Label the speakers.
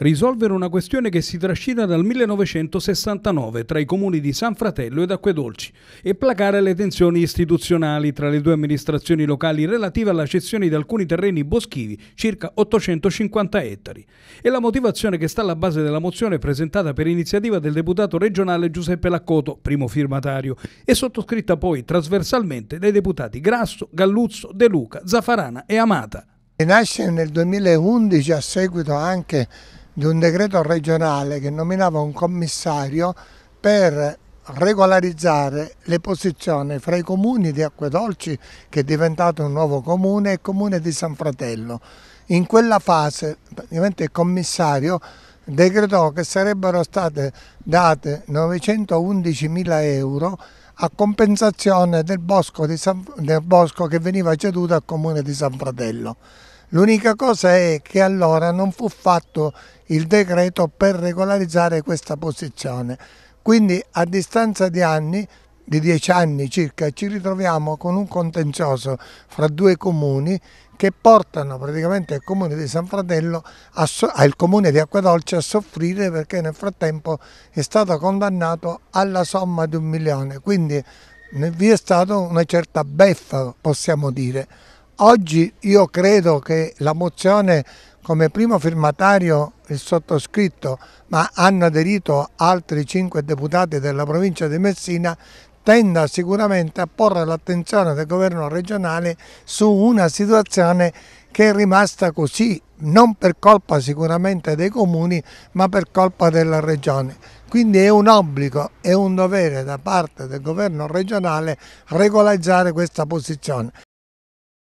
Speaker 1: risolvere una questione che si trascina dal 1969 tra i comuni di San Fratello ed Acquedolci e placare le tensioni istituzionali tra le due amministrazioni locali relative alla cessione di alcuni terreni boschivi, circa 850 ettari. E la motivazione che sta alla base della mozione presentata per iniziativa del deputato regionale Giuseppe Laccoto, primo firmatario, e sottoscritta poi trasversalmente dai deputati Grasso, Galluzzo, De Luca, Zafarana e Amata.
Speaker 2: Nasce nel 2011 a seguito anche di un decreto regionale che nominava un commissario per regolarizzare le posizioni fra i comuni di Acquedolci, che è diventato un nuovo comune, e il comune di San Fratello. In quella fase praticamente il commissario decretò che sarebbero state date 911 mila euro a compensazione del bosco, San, del bosco che veniva ceduto al comune di San Fratello. L'unica cosa è che allora non fu fatto il decreto per regolarizzare questa posizione. Quindi a distanza di anni, di dieci anni circa, ci ritroviamo con un contenzioso fra due comuni che portano praticamente il comune di San Fratello, al comune di Acquadolce a soffrire perché nel frattempo è stato condannato alla somma di un milione. Quindi vi è stata una certa beffa, possiamo dire. Oggi io credo che la mozione come primo firmatario il sottoscritto, ma hanno aderito altri cinque deputati della provincia di Messina, tenda sicuramente a porre l'attenzione del governo regionale su una situazione che è rimasta così, non per colpa sicuramente dei comuni, ma per colpa della regione. Quindi è un obbligo, e un dovere da parte del governo regionale regolarizzare questa posizione.